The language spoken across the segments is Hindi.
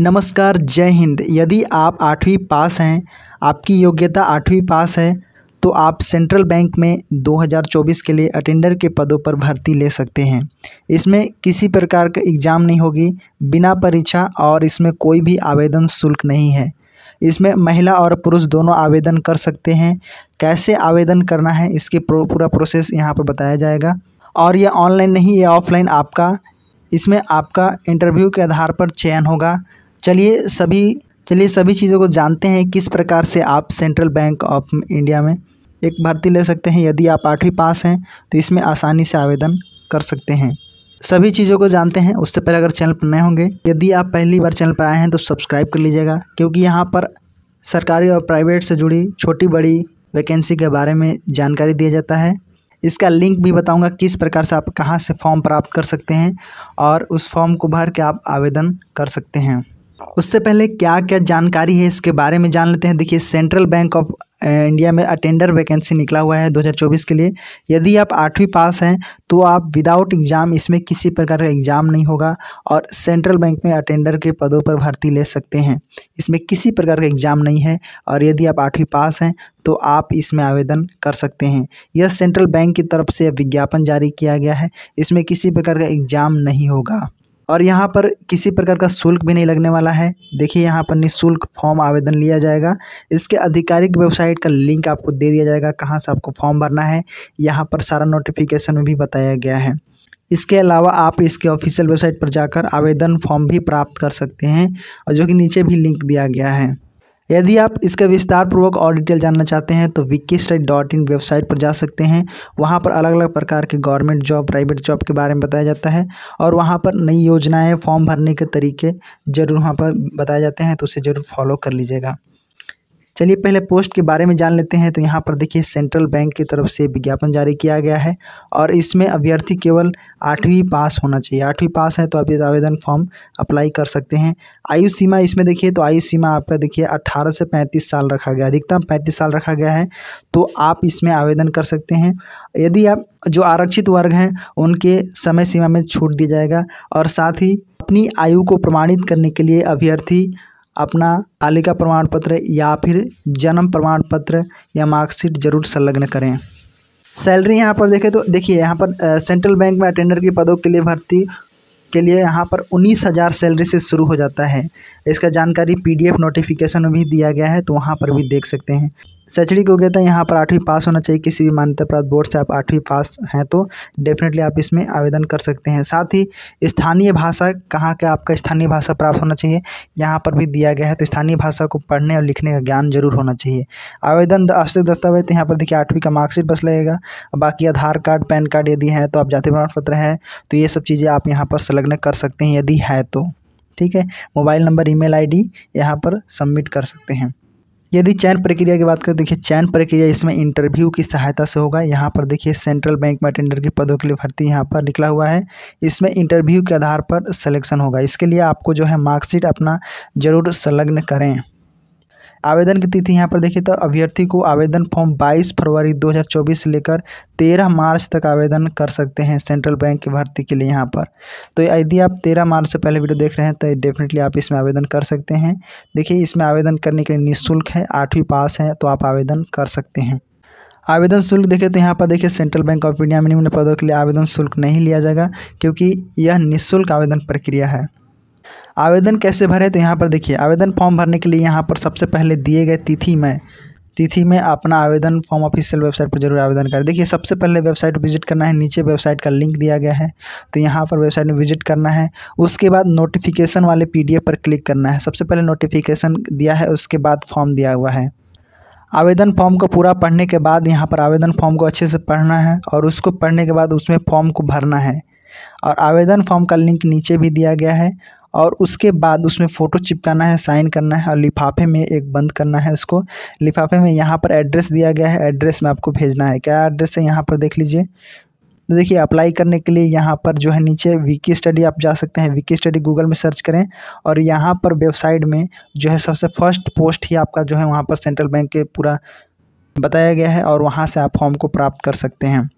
नमस्कार जय हिंद यदि आप आठवीं पास हैं आपकी योग्यता आठवीं पास है तो आप सेंट्रल बैंक में 2024 के लिए अटेंडर के पदों पर भर्ती ले सकते हैं इसमें किसी प्रकार का एग्ज़ाम नहीं होगी बिना परीक्षा और इसमें कोई भी आवेदन शुल्क नहीं है इसमें महिला और पुरुष दोनों आवेदन कर सकते हैं कैसे आवेदन करना है इसके पूरा प्रोसेस यहाँ पर बताया जाएगा और यह ऑनलाइन नहीं या ऑफलाइन आपका इसमें आपका इंटरव्यू के आधार पर चयन होगा चलिए सभी चलिए सभी चीज़ों को जानते हैं किस प्रकार से आप सेंट्रल बैंक ऑफ इंडिया में एक भर्ती ले सकते हैं यदि आप आठवीं पास हैं तो इसमें आसानी से आवेदन कर सकते हैं सभी चीज़ों को जानते हैं उससे पहले अगर चैनल पर नए होंगे यदि आप पहली बार चैनल पर आए हैं तो सब्सक्राइब कर लीजिएगा क्योंकि यहाँ पर सरकारी और प्राइवेट से जुड़ी छोटी बड़ी वैकेंसी के बारे में जानकारी दिया जाता है इसका लिंक भी बताऊंगा किस प्रकार से आप कहाँ से फॉर्म प्राप्त कर सकते हैं और उस फॉर्म को भर के आप आवेदन कर सकते हैं उससे पहले क्या क्या जानकारी है इसके बारे में जान लेते हैं देखिए सेंट्रल बैंक ऑफ इंडिया में अटेंडर वैकेंसी निकला हुआ है 2024 के लिए यदि आप आठवीं पास हैं तो आप विदाउट एग्ज़ाम इसमें किसी प्रकार का एग्ज़ाम नहीं होगा और सेंट्रल बैंक में अटेंडर के पदों पर भर्ती ले सकते हैं इसमें किसी प्रकार का एग्ज़ाम नहीं है और यदि आप आठवीं पास हैं तो आप इसमें आवेदन कर सकते हैं यह सेंट्रल बैंक की तरफ से विज्ञापन जारी किया गया है इसमें किसी प्रकार का एग्ज़ाम नहीं होगा और यहाँ पर किसी प्रकार का शुल्क भी नहीं लगने वाला है देखिए यहाँ पर निःशुल्क फॉर्म आवेदन लिया जाएगा इसके आधिकारिक वेबसाइट का लिंक आपको दे दिया जाएगा कहाँ से आपको फॉर्म भरना है यहाँ पर सारा नोटिफिकेशन में भी बताया गया है इसके अलावा आप इसके ऑफिशियल वेबसाइट पर जाकर आवेदन फॉर्म भी प्राप्त कर सकते हैं और जो कि नीचे भी लिंक दिया गया है यदि आप इसका विस्तार पूर्वक और डिटेल जानना चाहते हैं तो Vicky state dot in website पर जा सकते हैं वहाँ पर अलग अलग प्रकार के गवर्नमेंट जॉब प्राइवेट जॉब के बारे में बताया जाता है और वहाँ पर नई योजनाएँ फॉर्म भरने के तरीके ज़रूर वहाँ पर बताए जाते हैं तो उसे ज़रूर फॉलो कर लीजिएगा चलिए पहले पोस्ट के बारे में जान लेते हैं तो यहाँ पर देखिए सेंट्रल बैंक की तरफ से विज्ञापन जारी किया गया है और इसमें अभ्यर्थी केवल आठवीं पास होना चाहिए आठवीं पास है तो आप इस आवेदन फॉर्म अप्लाई कर सकते हैं आयु सीमा इसमें देखिए तो आयु सीमा आपका देखिए अट्ठारह से पैंतीस साल रखा गया अधिकतम पैंतीस साल रखा गया है तो आप इसमें आवेदन कर सकते हैं यदि आप जो आरक्षित वर्ग हैं उनके समय सीमा में छूट दिया जाएगा और साथ ही अपनी आयु को प्रमाणित करने के लिए अभ्यर्थी अपना तालिका प्रमाण पत्र या फिर जन्म प्रमाण पत्र या मार्कशीट जरूर संलग्न करें सैलरी यहाँ पर देखें तो देखिए यहाँ पर सेंट्रल बैंक में अटेंडर के पदों के लिए भर्ती के लिए यहाँ पर उन्नीस हज़ार सैलरी से शुरू हो जाता है इसका जानकारी पीडीएफ नोटिफिकेशन में भी दिया गया है तो वहाँ पर भी देख सकते हैं शैक्षणिक योग्यता यहाँ पर आठवीं पास होना चाहिए किसी भी मान्यता प्राप्त बोर्ड से आप आठवीं पास हैं तो डेफिनेटली आप इसमें आवेदन कर सकते हैं साथ ही स्थानीय भाषा कहाँ का आपका स्थानीय भाषा प्राप्त होना चाहिए यहाँ पर भी दिया गया है तो स्थानीय भाषा को पढ़ने और लिखने का ज्ञान जरूर होना चाहिए आवेदन आवश्यक दस्तावेज तो यहाँ पर देखिए आठवीं का मार्कशीट बस लगेगा बाकी आधार कार्ड पैन कार्ड यदि है तो आप जाति प्रमाण पत्र है तो ये सब चीज़ें आप यहाँ पर संलग्न कर सकते हैं यदि है तो ठीक है मोबाइल नंबर ईमेल आईडी यहाँ पर सबमिट कर सकते हैं यदि चयन प्रक्रिया की बात करें देखिए चयन प्रक्रिया इसमें इंटरव्यू की सहायता से होगा यहाँ पर देखिए सेंट्रल बैंक में अटेंडर के पदों के लिए भर्ती यहाँ पर निकला हुआ है इसमें इंटरव्यू के आधार पर सिलेक्शन होगा इसके लिए आपको जो है मार्कशीट अपना ज़रूर संलग्न करें आवेदन की तिथि यहाँ पर देखिए तो अभ्यर्थी को आवेदन फॉर्म 22 फरवरी 2024 से लेकर 13 मार्च तक आवेदन कर सकते हैं सेंट्रल बैंक की भर्ती के लिए यहाँ पर तो यदि आप 13 मार्च से पहले वीडियो देख रहे हैं तो डेफिनेटली आप इसमें आवेदन कर सकते हैं देखिए इसमें आवेदन करने के लिए निःशुल्क है आठवीं पास है तो आप आवेदन कर सकते हैं आवेदन शुल्क देखें तो यहाँ पर देखिए सेंट्रल बैंक ऑफ इंडिया में निम्न पदों के लिए आवेदन शुल्क नहीं लिया जाएगा क्योंकि यह निःशुल्क आवेदन प्रक्रिया है आवेदन कैसे भरें तो यहाँ पर देखिए आवेदन फॉर्म भरने के लिए यहाँ पर सबसे पहले दिए गए तिथि में तिथि में अपना आवेदन फॉर्म ऑफिशियल वेबसाइट पर जरूर आवेदन करें देखिए सबसे पहले वेबसाइट विजिट करना है नीचे वेबसाइट का लिंक दिया गया है तो यहाँ पर वेबसाइट में विजिट करना है उसके बाद नोटिफिकेशन वाले पीडीएफ पर क्लिक करना है सबसे पहले नोटिफिकेशन दिया है उसके बाद फॉर्म दिया हुआ है आवेदन फॉर्म को पूरा पढ़ने के बाद यहाँ पर आवेदन फॉर्म को अच्छे से पढ़ना है और उसको पढ़ने के बाद उसमें फॉर्म को भरना है और आवेदन फॉर्म का लिंक नीचे भी दिया गया है और उसके बाद उसमें फ़ोटो चिपकाना है साइन करना है और लिफाफे में एक बंद करना है उसको लिफाफे में यहाँ पर एड्रेस दिया गया है एड्रेस में आपको भेजना है क्या एड्रेस है यहाँ पर देख लीजिए तो देखिए अप्लाई करने के लिए यहाँ पर जो है नीचे विकी स्टडी आप जा सकते हैं विकी स्टडी गूगल में सर्च करें और यहाँ पर वेबसाइट में जो है सबसे फर्स्ट पोस्ट ही आपका जो है वहाँ पर सेंट्रल बैंक के पूरा बताया गया है और वहाँ से आप फॉर्म को प्राप्त कर सकते हैं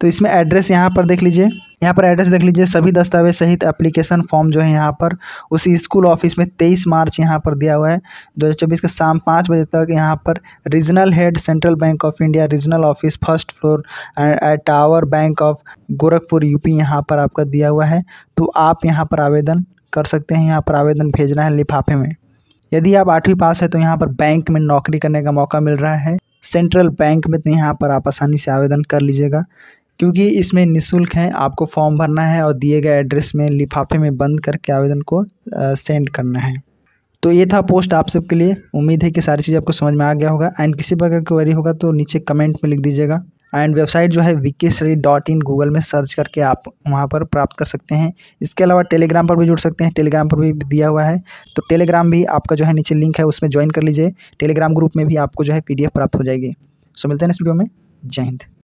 तो इसमें एड्रेस यहाँ पर देख लीजिए यहाँ पर एड्रेस देख लीजिए सभी दस्तावेज सहित एप्लीकेशन फॉर्म जो है यहाँ पर उस स्कूल ऑफिस में तेईस मार्च यहाँ पर दिया हुआ है दो हज़ार चौबीस के शाम पाँच बजे तक यहाँ पर regional head Central Bank of India regional office first floor at tower bank of Gorakhpur UP यहाँ पर आपका दिया हुआ है तो आप यहाँ पर आवेदन कर सकते हैं यहाँ पर आवेदन भेजना है लिफाफे में यदि आप आठवीं पास है तो यहाँ पर बैंक में नौकरी करने का मौका मिल रहा है सेंट्रल बैंक में तो यहाँ पर आप आसानी से आवेदन कर लीजिएगा क्योंकि इसमें निशुल्क हैं आपको फॉर्म भरना है और दिए गए एड्रेस में लिफाफे में बंद करके आवेदन को सेंड करना है तो ये था पोस्ट आप सबके लिए उम्मीद है कि सारी चीज़ आपको समझ में आ गया होगा एंड किसी प्रकार की क्वेरी होगा तो नीचे कमेंट में लिख दीजिएगा एंड वेबसाइट जो है Vicky study dot in Google में सर्च करके आप वहाँ पर प्राप्त कर सकते हैं इसके अलावा टेलीग्राम पर भी जुड़ सकते हैं टेलीग्राम पर भी दिया हुआ है तो टेलीग्राम भी आपका जो है नीचे लिंक है उसमें ज्वाइन कर लीजिए टेलीग्राम ग्रुप में भी आपको जो है पी प्राप्त हो जाएगी सो मिलते हैं इस वीडियो में जय हिंद